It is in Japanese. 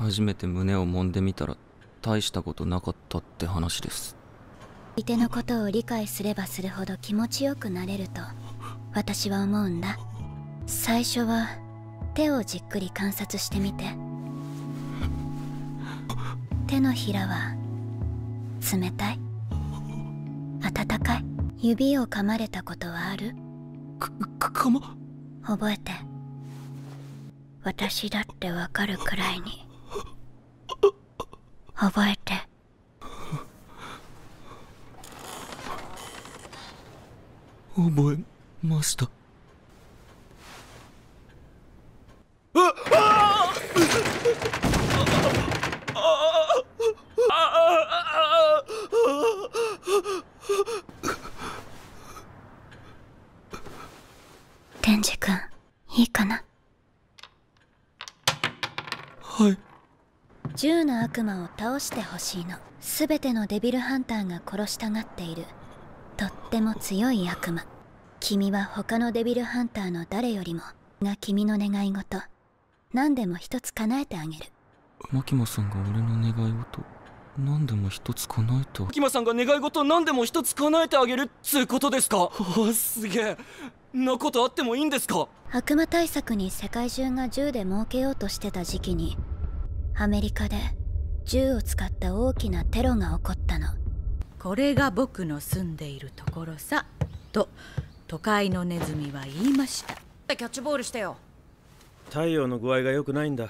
初めて胸を揉んでみたら大したことなかったって話です相手のことを理解すればするほど気持ちよくなれると私は思うんだ最初は手をじっくり観察してみて手のひらは冷たい温かい指を噛まれたことはあるかかま覚えて私だってわかるくらいに覚えて覚えましたああ天智くんいいかなはい銃の悪魔を倒してほしいの全てのデビルハンターが殺したがっているとっても強い悪魔君は他のデビルハンターの誰よりもが君の願い事何でも一つ叶えてあげる牧マさんが俺の願い事何でも一つ叶えてキマさんが願い事何でも一つ叶えてあげるっつうことですかすげえなことあってもいいんですか悪魔対策に世界中が銃で儲けようとしてた時期にアメリカで銃を使った大きなテロが起こったのこれが僕の住んでいるところさと都会のネズミは言いましたキャッチボールしてよ太陽の具合が良くないんだ